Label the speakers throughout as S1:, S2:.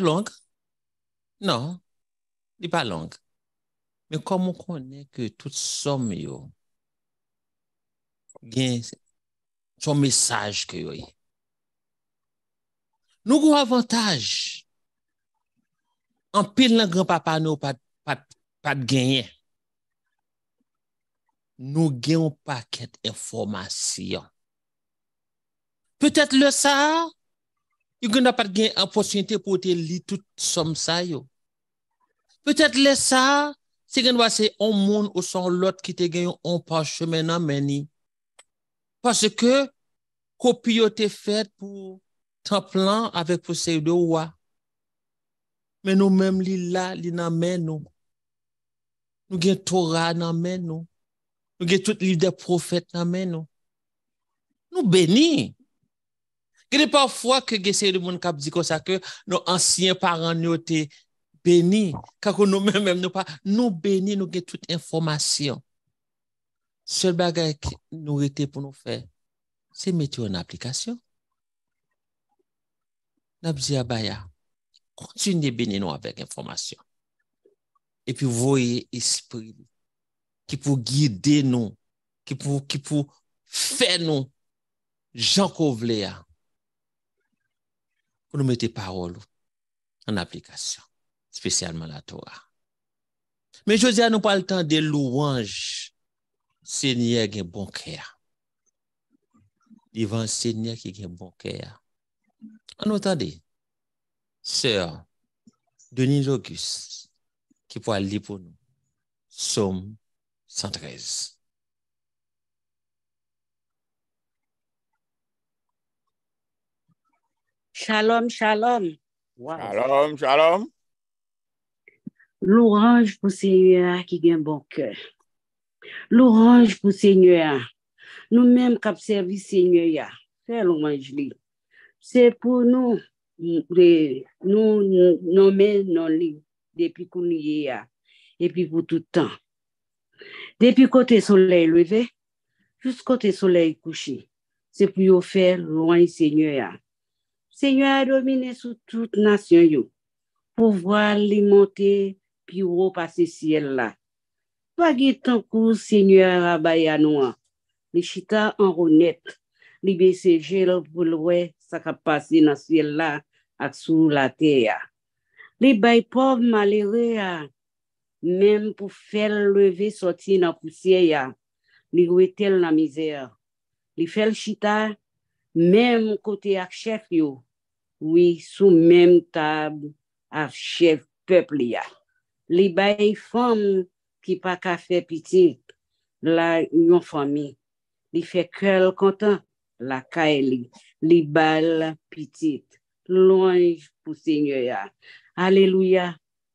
S1: lank? Non. Di pa lank. Men komon konen ke tout som yo gen son mesaj ke yo yon. Nou goun avantage an pil nan grandpapa nou pat genye. Nou gen ou paket informasyon. Petet le sa an Yon gen apat gen aposyente pou te li tout som sa yo. Petet le sa, se gen wase yon moun ou son lot ki te gen yon on pa cheme nan meni. Pase ke kopi yo te fet pou tan plan avek pou se yon dewa. Men nou men li la, li nan men nou. Nou gen Torah nan men nou. Nou gen tout liv de profet nan men nou. Nou beni. Gede pa fwa ke gese yon moun kap ziko sa ke, nou ansyen paran nou te beni, kakou nou men men nou pa, nou beni nou gen tout informasyon. Sòl bagay nou rete pou nou fe, se meti wè n'aplikasyon. N'ap zi a bayan, kontine beni nou avèk informasyon. E pi voye espri nou, ki pou gide nou, ki pou fe nou, jan kovle ya, pou nou mette parol an aplikasyon, spesyalman la Torah. Men, Josia, nou pal tan de louwange sènyè gen bon kèyè. Divan sènyè ki gen bon kèyè. An nou tan de, sè, Denis Auguste, ki pou al li pou nou, som, san trez.
S2: Shalom, shalom. Shalom, shalom. L'orange pou se nye a ki gen bon kè. L'orange pou se nye a. Nou menm kap servis se nye a. Se l'orange li. Se pou nou, nou nou men nan li. Depi kon li ye a. E pi pou toutan. Depi kote solei leve. Jus kote solei kouche. Se pou yo fer l'orange se nye a. Se nyo a domine sou tout nasyon yo, pou vwa li monte pi wop a se siel la. Wagi tankou se nyo a bayanou an, li chita an rounet, li bese jel voulwe sa kapase nan siel la at sou ah, la te ya. Li bay pov malere ya, menm pou fel leve soti nan puse ya, li wete l na mizer, li fel chita menm kote ak chef yo, Ou yi sou men tab avchev pepli ya. Li baye fom ki pa ka fe piti la yon fomi. Li fe kel kontan la ka e li. Li bal piti plonj pou se nyo ya. Aleluya,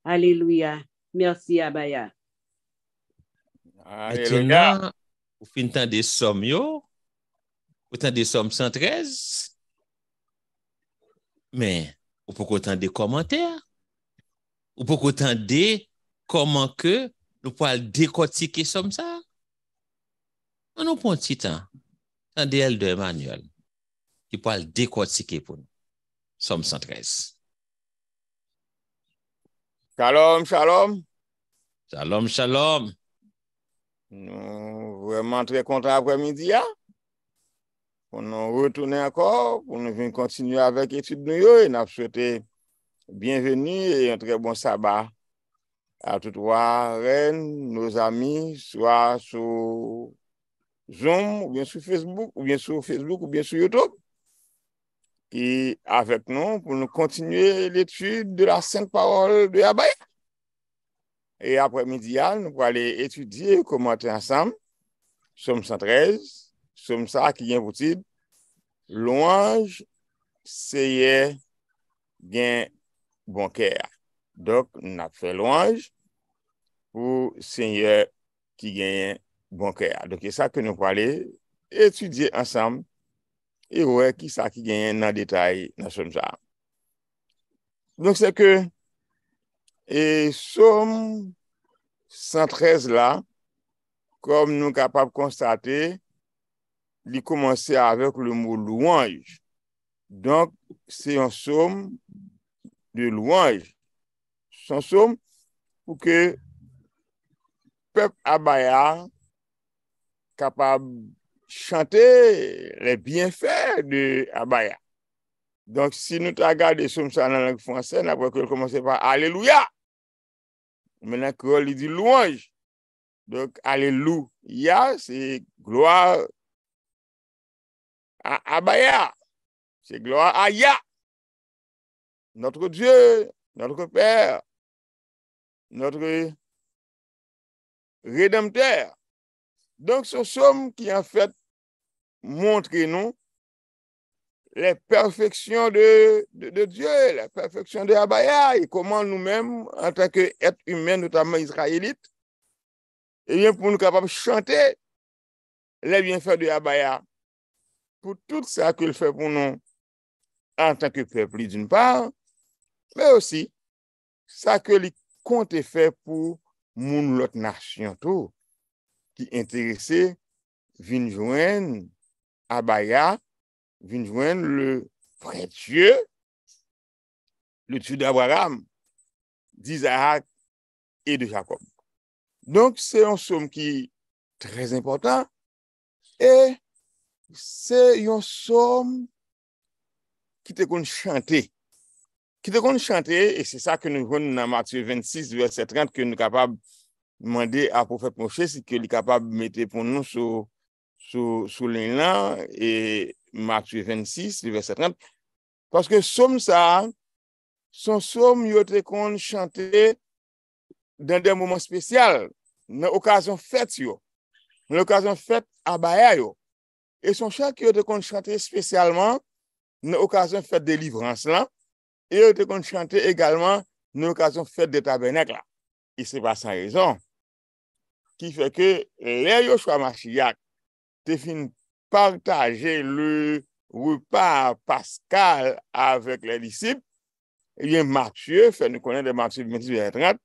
S2: aleluya. Mersi ya baye.
S1: Atena, pou fin tan de som yo. Pou tan de som san trez. Men, ou pou koutan de komantèr? Ou pou koutan de koman ke nou pou al dekotike som sa? An nou pou an titan. San de el de Emmanuel. Ki pou al dekotike pou nou. Som san trez.
S3: Shalom, shalom. Shalom, shalom. Nou, vwe mantre kontan akwe midi ya? pou nou retoune akor, pou nou ven kontinu avèk etude nou yo, e nap souwete bienveni e yon tre bon sabba a toutoua ren, nou zami, soua sou Zoom, ou bien sou Facebook, ou bien sou YouTube, ki avèk nou pou nou kontinu l'etude de la sènte parol de Yabay. E apre midi al, nou pou alè etudye komante ansam, soum san trez, soum sa ki gen poutid, louange seye gen bon kèr. Dok, nou na fè louange pou seye ki gen bon kèr. Dok, e sa ke nou pale etudye ansam e wè ki sa ki gen nan detay nan soum sa. Donk se ke, e soum 113 la, kom nou kapap konstate, li komanse avèk lè mò louange. Donk, se yon som de louange. Son som pou ke pep Abaya kapab chante lè byen fè de Abaya. Donk, si nou ta gade som sa nan lèk franse, nan pou ke lè komanse pa, aleluya! Menakou li di louange. Donk, aleluya, se gloa
S4: Abaya, c'est gloire à Yah, notre Dieu, notre Père, notre
S3: Rédempteur. Donc, ce somme qui en fait montre nous les perfections de, Dieu, la perfection de Abaya, et comment nous-mêmes, en tant qu'êtres humains, notamment israélites, et eh bien pour nous capables de chanter les bienfaits de Abaya, pou tout sa ke li fè pou nou an tan ke fè pli d'un par, mè osi, sa ke li kontè fè pou moun lot narsyantou ki enterese vinjouen Abaya, vinjouen le frèdjye, le tchou d'Abraham, d'Izahak et de Jacob. Donk se yon soum ki trez importan e se yon som ki te kon chante. Ki te kon chante, e se sa ke nou yon nan Matthew 26, verset 30, ke nou kapab mwande a profet Moshe, se ke li kapab mette pon nou sou len lan, e Matthew 26, verset 30. Paske som sa, son som yo te kon chante dande mwaman spesyal, nan okazon fet yo, nan okazon fet abaya yo. E son chak yo te kon chante spesyalman nou okasyon fèt de livran slan, yo te kon chante egalman nou okasyon fèt de tabernak la. E se pa san rezon. Ki fè ke lè yo chwa ma chiyak te fin partaje lè wè pa Pascal avèk lè disip, yon matye fè nou konen de matye vimè disi vè trèd,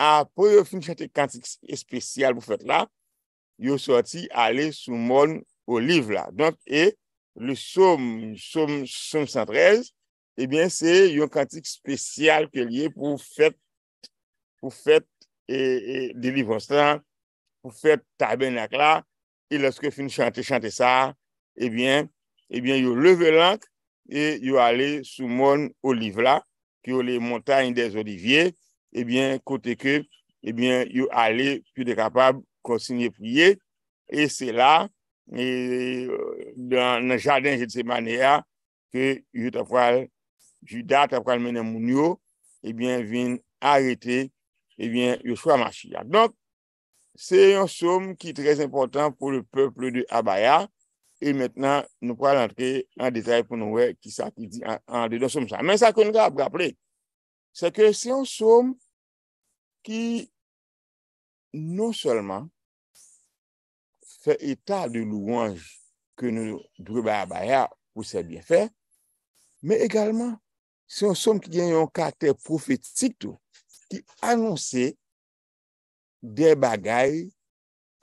S3: apè yo fin chante kantik spesyal pou fèt la, ou liv la. Donk, e, le som, som, som centreze, ebyen, se yon kantik spesyal ke liye pou fet, pou fet e, e, de liv ostran, pou fet tabenak la, e, loske fin chante, chante sa, ebyen, ebyen, yon leve lank, e, yon ale soumon ou liv la, ki yon le montagne de zolivye, ebyen, kote ke, ebyen, yon ale, pi de kapab, konsinye priye, e se la, E, dan jaden jete semane ya ke yu ta pral juda ta pral menen moun yo e bin vin arete e bin yoswa machi ya se yon soum ki trez important pou le peplu de Abaya e metnen nou pral antre an detay pou nou we ki sa ki di an detay men sa kon grap graple se ke se yon soum ki nou solman fè etat de louange kè nou drouba Abaya pou sè bien fè, mè egalman, sè yon som ki gen yon kater profetitik ki annonsè dè bagay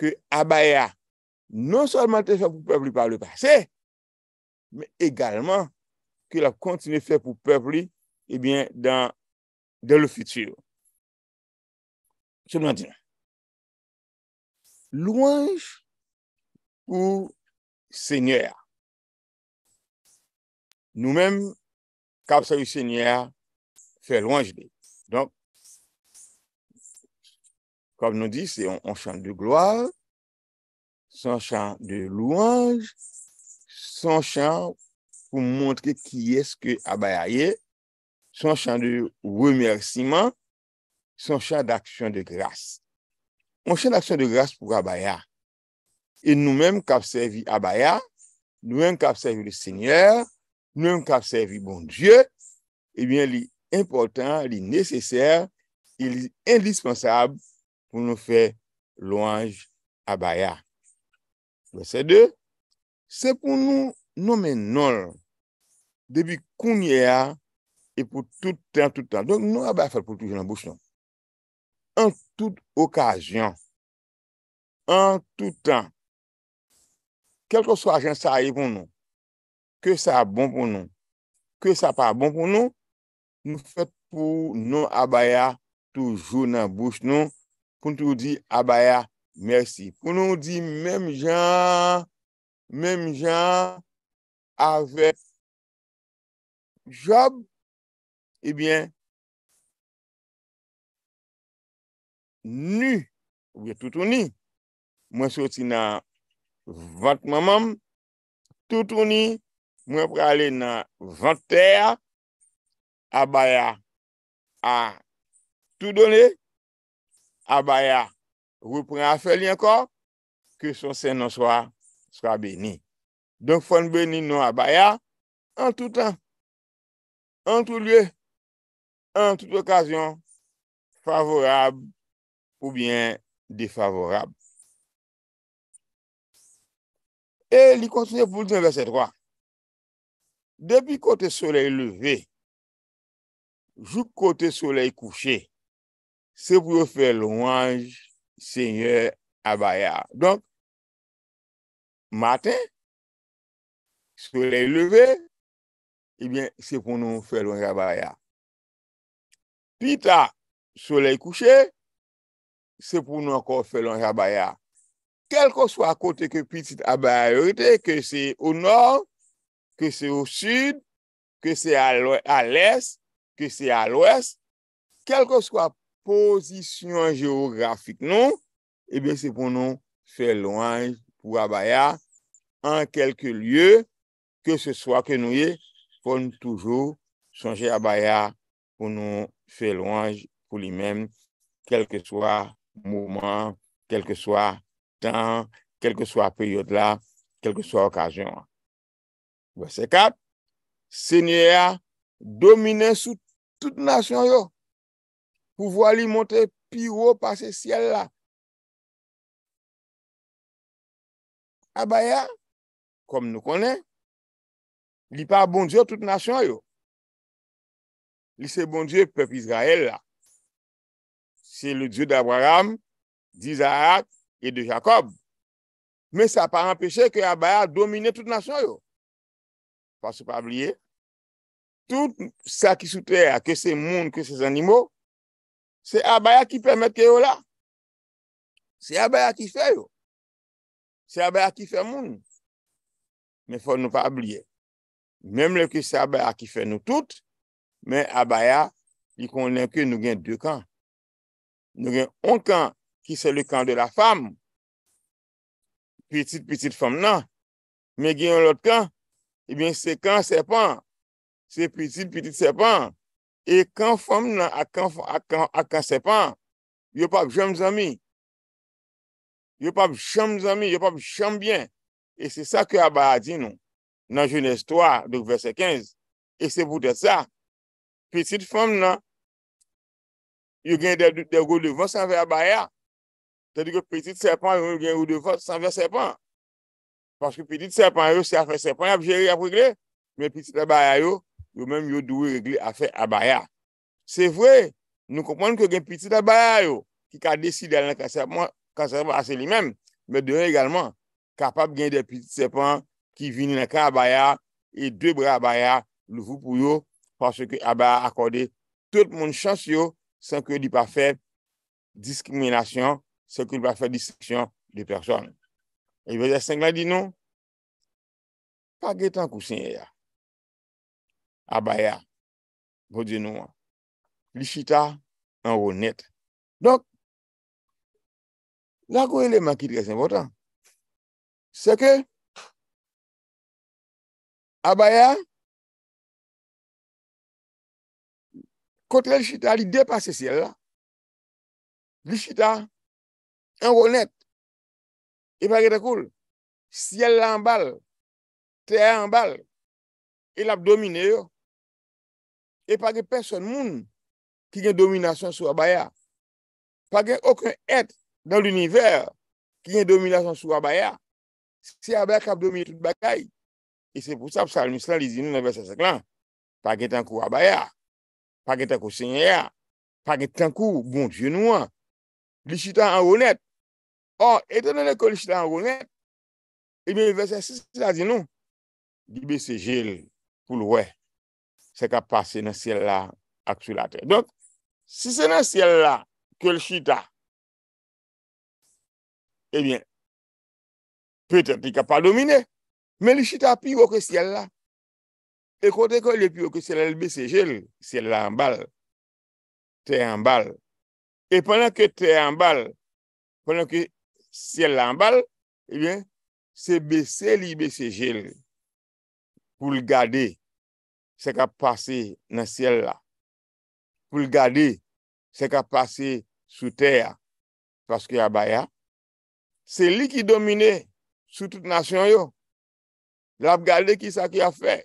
S3: kè Abaya non sòlman te fè pou pepli par le passé, mè egalman, kè la kontine fè pou pepli e dè le fitchir. Se mè nan dine,
S4: louange Ou sènyè. Nou mèm, kapsa ou sènyè,
S3: fè louange de. Donk, kòm nou di, sè yon chan de gloire, sè yon chan de louange, sè yon chan pou mwontre ki eske abayaye, sè yon chan de wèmerseman, sè yon chan d'aksyon de grâs. Yon chan d'aksyon de grâs pou abayaye. Et nous-mêmes cap servir Abaya, nous-mêmes cap servir le Seigneur, nous-mêmes cap servir bon Dieu, et eh bien l'important, l'innécessaire, l'indispensable pour nous faire louange Abaya. Verset 2, c'est pour nous nommer non, depuis qu'on y est, et pour tout temps, tout temps. kel ke swa jen sa yi pou nou, ke sa bon pou nou, ke sa pa bon pou nou, nou fèt pou nou abaya toujou nan bouch nou, pou nou di abaya, mersi. Pou nou di mem jan, mem
S4: jan, avè, job, ebyen, eh nou,
S3: oubyen toutou nou, mwen soti nan, Vat mamam, toutouni mwen pre ale nan vat ter, abaya a tout donne, abaya repre a fe li ankor, ke son sen non swa, swa beni. Don fwen beni nou abaya, an toutan, an tout lue, an tout okasyon, favorab ou bien
S4: defavorab. E li kontenye
S3: pou lisen verset 3. Depi kote soleil leve, jup kote soleil kouche, se pou yo fè louange seigneur Abaya. Donk, maten,
S4: soleil leve, ebyen, eh se pou nou fè louange Abaya.
S3: Pita, soleil kouche, se pou nou fè louange Abaya. kel kon swa kote ke pitit abaya yorite, ke se ou nor, ke se ou sud, ke se al es, ke se al ou es, kel kon swa posisyon geografik nou, ebyen se pou nou fè louange pou abaya an kelke lye, ke se swa ke nou ye, pou nou toujou chanje abaya pou nou fè louange pou li men, kelke swa mouman, kelke swa, tan, kelke swa peyote la, kelke swa okajyon. Wese kat, senye a domine sou tout nasyon yo, pou vo ali monte piwo pa se siel la.
S4: Abaya, ah kom nou konen, li pa bondye tout nasyon yo.
S3: Li se bondye pep Israel la. Se le dieu d'Abraham di Zarat, E de Jacob. Men sa pa empeshe ke Abaya domine tout nasyon yo. Fa se pa abliye. Tout sa ki sou tè
S4: a ke se moun, ke se zanimou. Se Abaya ki pèmète ke yo la.
S3: Se Abaya ki fè yo. Se Abaya ki fè moun. Men fa nou pa abliye. Mem le ki se Abaya ki fè nou tout. Men Abaya, di konen ke nou gen dwe kan. Nou gen on kan. ki se le kan de la fam. Petit, petit fam nan. Me gen yon lot kan, e eh ben se kan sepan. Se petit, petit sepan. E kan fam nan, a kan sepan, yo pa jom zami. Yo pa jom zami, yo pa jom bien. E se sa ke Aba a di nou, nan joun estwa, dek verse 15, e se boutet sa. Petit fam nan, yo gen dergo devonsan ve Aba ya, Tadi ke petit sepan yon gen ou devote san ve sepan. Panske petit sepan yon se a fe sepan yon ap jere yon ap regle. Men petit abaya yon, yon men yon dwe regle a fe abaya. Se vwe, nou komponke gen petit abaya yon, ki ka desi de alen kan sepan, kan sepan ase li men. Men de yon egalman, kapab gen de petit sepan, ki vin yon ka abaya, e dwe bre abaya, louvou pou yon, panske ke abaya akorde, tout moun chans yon, san ke di pa fe diskimination, se koun pa fè distriksyon di persòl. E vè zè sèng la di nou,
S4: pa gè tan kousen yè ya. Abaya, ah, vò bon djen nou an, li chita an wò net. Donk, la gò eleman ki lè sè mwotan, se kè, ah, Abaya, Abaya, kontre li chita li depase sèl la, li chita, an ronet, e pa ge takoul, si el la an bal, te a an bal, el ap domine yo, e pa ge peson
S3: moun, ki gen dominasyon sou abaya, pa ge okon et, dan l'univer, ki gen dominasyon sou abaya, si abaya kap domine tout bagay, e se pou sa, sa al mislan li zinou nan versasek lan, pa ge tankou abaya, pa ge tankou senye ya, pa ge tankou bonjou nou an, li chita an ronet, Or, etenene ke li chita an gounen, e mwen ve se si se la di nou, li bese jel pou lwe, se ka pase nan siel la aksou la te. Donk, si se nan siel la ke li chita, e mwen, peten di ka pa domine, men li chita pi woke siel la, e konten kon li pi woke siel la li bese jel, si la an bal, te an bal, e penen ke te an bal, Siel la mbal, se besè eh li besè jel pou l'gade se ka pase nan siel la. Pou l'gade se ka pase sou ter, paske yabaya. Se li ki domine sou tout nasyon yo. Lop gade ki sa ki a fe.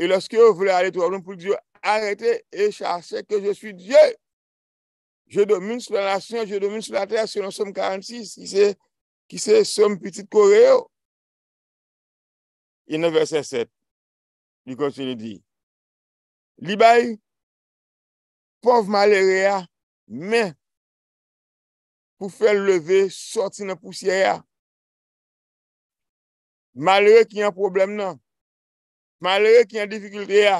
S3: E loske yo vle ale to a roun pou diyo arete e chase ke yo sou diyo. Je domine sou la sè, je domine sou la tè, sou nou som 46, ki se som petit koreyo.
S4: Ino versè 7, li konti li di. Li bayi, pov malere ya, men, pou fè l
S3: leve, sorti nan pousye ya. Malere ki yon problem nan, malere ki yon difficulte ya,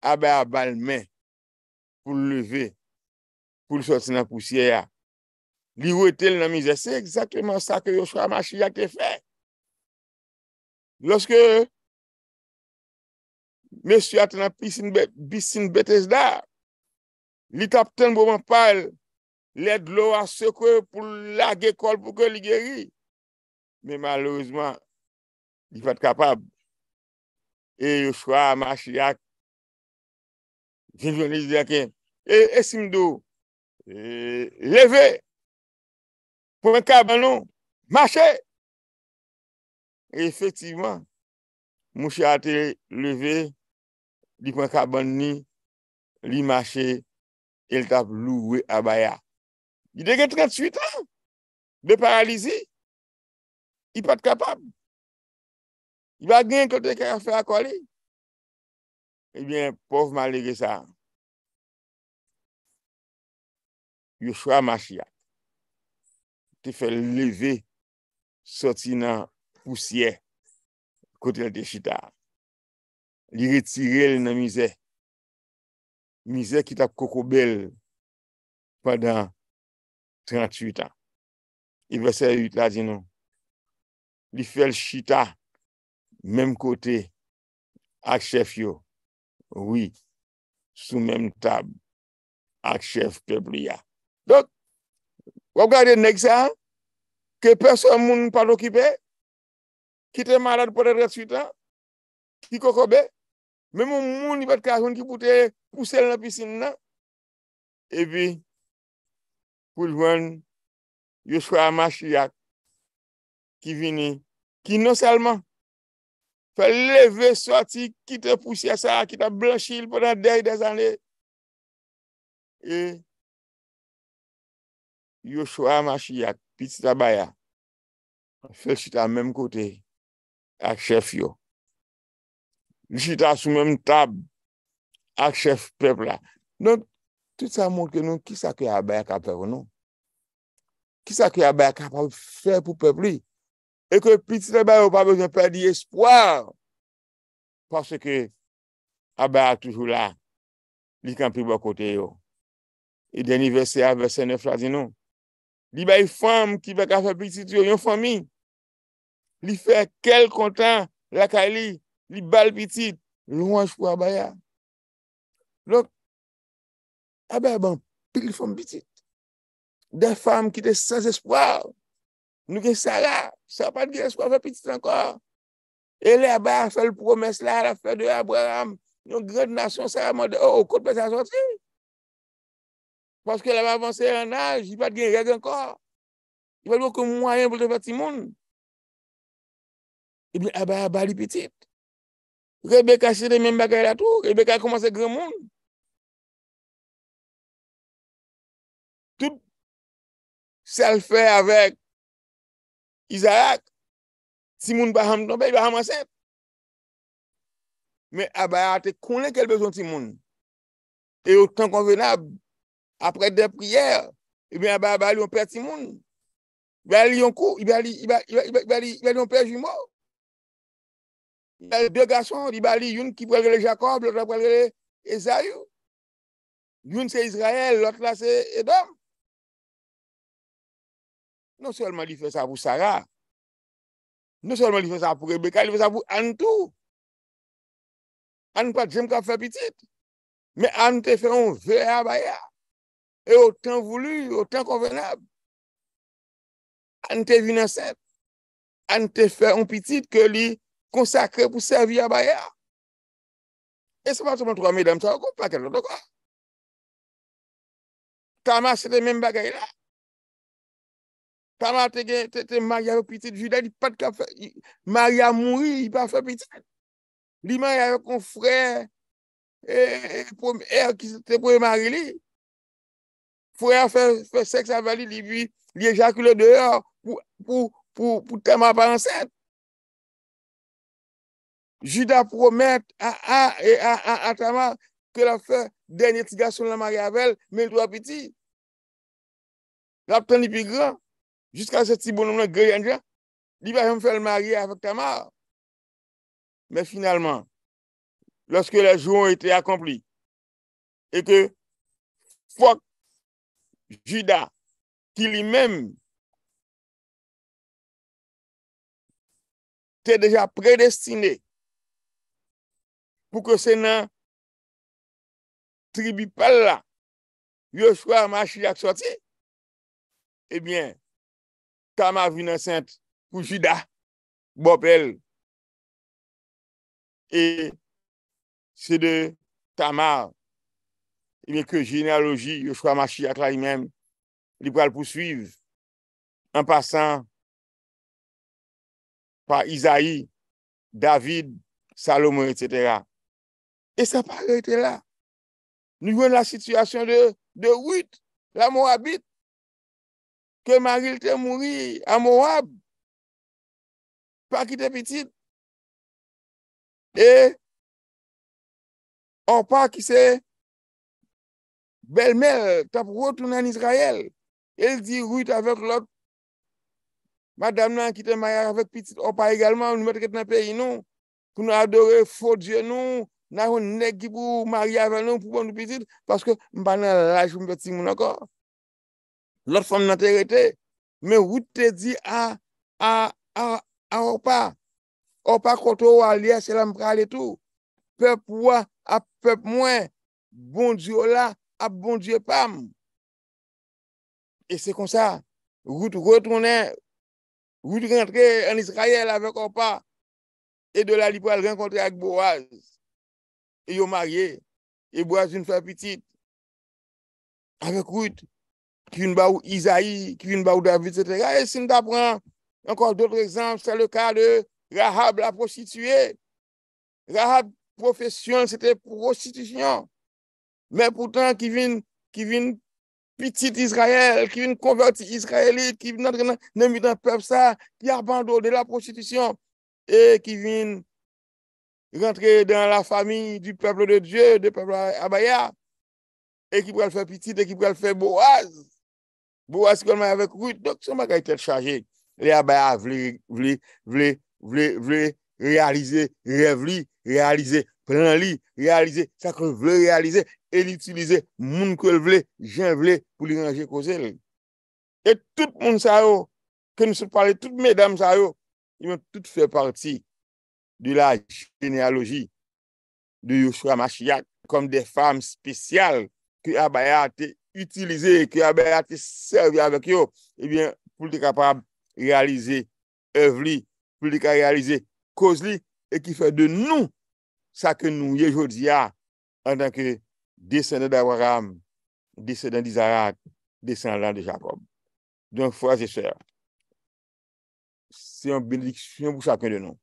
S3: abe abal men, pou l leve, pou li sot se nan pousye ya. Li wote nan mi zese, ekzakouman sa ke yoswa ma chiyak te fe. Loske, mesu atan api sin betes da, li tapten bo man pal, le dlo a sekwe pou lage kol pou ke li geri. Me malouzman, li pat kapab.
S4: E yoswa ma chiyak, jenjoni zi de aken, e sim do, Euh, leve, pou mwen ka banon, mache. Efektiveman,
S3: mwen chate leve, li pou mwen ka banon, li mache, el tap louwe abaya. Di dege 38 an,
S4: de paralize, i pat kapab. I va gen kote kaya fè akwale. Ebyen, pouf ma lege sa. Yo chwa machi ya. Te fel leve. Soti nan pousye. Kotel de chita. Li retirel nan mize. Mize ki ta koko bel. Padan. 38 an.
S3: I ve se yut la zinon. Li fel chita. Mem kote. Ak chef yo. Ou yi. Sou mem tab. Ak chef peble ya. Donk, wap gade nek sa, ke peson moun pa dokipe, ki te marad pou te ret suta, ki kokobe, men moun moun i bat kajoun ki pou te pusele la pisine
S4: nan, e bi, pou lwen, yo
S3: swa ma chuyak, ki vini, ki non salman, pe leve soti ki te pusele sa, ki te blanchil pou dan dey de zane,
S4: e, Yo chwa yaman chi yak,
S3: piti tabaya, fèl chita mèm kote ak chèf yo. Li chita sou mèm tab ak chèf pèp la. Non, tout sa mounke nou, ki sa ki abaya kapèv nou? Ki sa ki abaya kapèv fè pou pèp li? E kè piti tabaya ou pa bejèm pè di espoir. Pase ke abaya toujou la, li kan pi bè kote yo. E deni vese a vese ne frazi nou. Li bay fèm ki vek a fè piti yo yon fèmi, li fè kel kontan lakali, li bal piti, lounj pou Abaya. Lok, Abaya ban, pili fèm piti, dè fèm ki te sèz espwav, nou gen Sarah, sè pa di gen espwav fè piti ankor, e li Abaya fèl promes la, la fè de Abaya, yon grennasyon Sarah mande, o, oh, oh, kote pè sa sotri. Paske la va avanse yon aj, jifat gen yag yon kor.
S4: Yon va lwok yon moun a yon bote pati moun. Ebi Abaya bali pitit. Rebeka chede men bagay la touk. Rebeka komanse gren moun. Tout sal fè avèk izarak ti moun ba hamdoube, ba hamansèp.
S3: Me Abaya te konen kel bezon ti moun. Te yon tan konvenab apre de priyer, e bè a bè a li yon pè ti moun. I bè a li yon kou, i bè a li yon pè jimou. I bè a li dè gason, i bè a li yon ki prèlele Jacob, lèlè prèlele Ezayou.
S4: Yon se Israel, lèlèlè se Edom.
S3: Non solman li fè sa vou Sara. Non solman li fè sa vou Rebekah, li fè sa vou Antou. Antou pat jem kap fè pitit. Mè Antou te fè yon veyabaya. E otan voulou, otan konvenab. An te vinanset. An te fè an pitit ke li konsakre pou servi a bayar. E se pati moun troa, me dam sa akon, pa ken lodo kwa.
S4: Tamas, se te men bagay la.
S3: Tamas, te maria pitit, jida li pati kwa fè, maria moui, li pati kwa pitit. Li maria kon frè, e kise te pou e mari li. fwè a fè seks avali li bi li ejakule deyò pou pou pou pou ta mè aparensèd. Jida promette a a e a a a ta mè kè la fè denye tiga sou la mari avèl men lwa piti. La pten li pi gran, jiska se ti bononè gèlèndjè, li va jèm fè lè mari avèk ta mè. Mè finalman, lòske la joun etè akompli, e kè fwèk, Jida, ki li men
S4: te deja predestine pou ke se nan tribi pal la yo swa manchilak soti, e bien, tam avi nan sent pou Jida bop el.
S3: E, se de tam avi Il n'est que Généalogie, Yoshua Machi, Yatra Imen, Libral Poussuive, en passant par Isaïe, David, Salomo, etc. Et sa part a été là. Nous venons de la situation de Wout, la Moabite, que Marie-Élite a
S4: mouru à Moab, par qui t'es petite, et en part qui s'est
S3: Bel mer, tap wot ou nan Israel. El di wite avek lot. Madame nan kiten maya avek pitit opa egalman ou nou met ket nan peyi nou. Kou nou adore fote je nou. Nan wou negi pou maya avek nou pou bon nou pitit. Paske mba nan laj ou mbeti moun akor. Lot fom nan terete. Men wite te di a opa. Opa koto wali a selam pral etou. Pep wwa ap pep mwen. Bon diyo la. ap bon die pam. E se kon sa, Rout retoune, Rout rentre en Israel avek opa, e de la lipo al renkontre ak Boaz, e yo marye, e Boaz un fa pitit, avek Rout, ki vin ba ou Isaï, ki vin ba ou David, et se ne tabran, ankor dotre exemple, sa le ka de Rahab la prostituye, Rahab profesyon, se te prostitution, Me pourtan ki vin pitit Izrael, ki vin konverti Izraelit, ki vin entre nan mi dan peb sa, ki abandon de la prostitution, e ki vin rentre dan la fami di pebl de Dje, de pebl Abaya, e ki pou el fè pitit, e ki pou el fè Boaz. Boaz kon man avek wout, doke seman ki a itel chaje. Li Abaya vli, vli, vli, vli, vli, vli, vli, vli, vli, vli, vli, vli. pren lè lè, lè lè lè, sa kon lè lè lè, et lè lè lè, moun kon lè lè, jè lè lè, pou lè lè lè, pou lè lè lè, et tout moun sa yo, oh, ke nou se pale, tout mè dam sa yo, oh, tout fè parti, de la genealogi, de Yosua Machia, konm de fam spesyal, ki abaya te utilize, ki abaya te serve avèk yo, ebyen, pou lè te kapab, lè lè lè, ev lè, pou lè te kapab, lè lè lè, pou lè lè, e ki fè de nou, sa ke nou ye jodi a, an dan ke desene d'Awaram, desene d'Izarak, desene d'An de Jacob. Donk fwa zeshe, se yon benediksyon pou chakon de nou,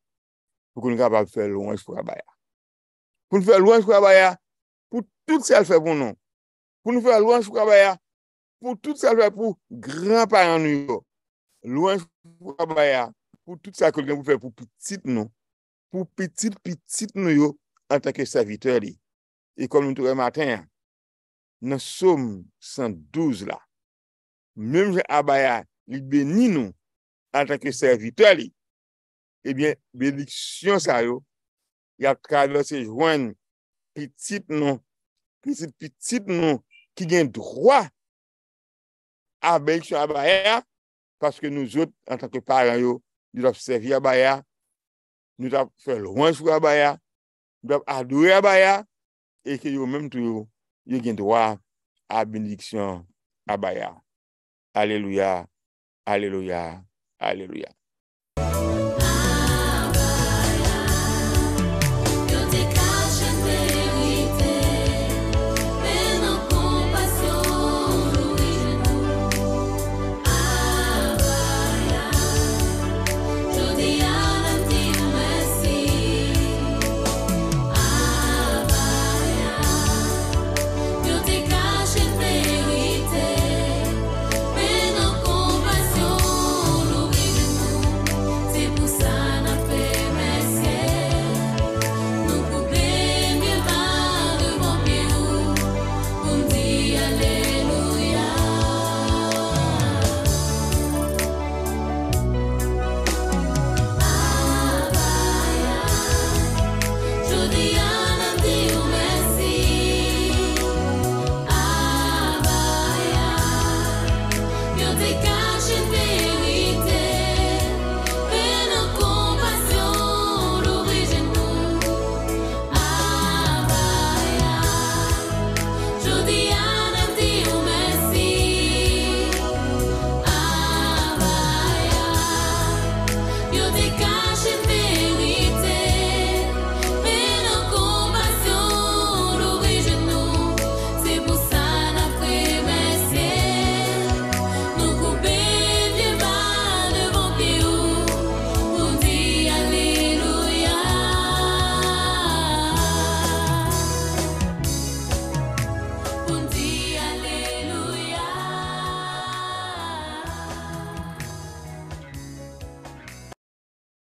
S3: pou kon nou kapal fwe louanj kwa bayan. Pou nou fwe louanj kwa bayan, pou tout se al fwe pou nou. Pou nou fwe louanj kwa bayan, pou tout se al fwe pou granparen nou yo. Louanj kwa bayan, pou tout se al kwen pou fwe pou pitit nou. Pou pitit pitit nou yo. an tanke servite li. E kon nou touwe maten, nan soum 112 la. Mèm jè Abaya, li eh be ni nou, an tanke servite li. Ebyen, be diksyon sa yo, ya kado se jwenn pitit nou, pitit nou, ki gen drouwa abek sou Abaya, paske nou jout an tanke paran yo, nou laf sevi Abaya, nou laf se lwenjou Abaya, A dwe abaya, eke yo mem tu yo, yo gen dwa abindiksyon abaya. Aleluya, aleluya, aleluya.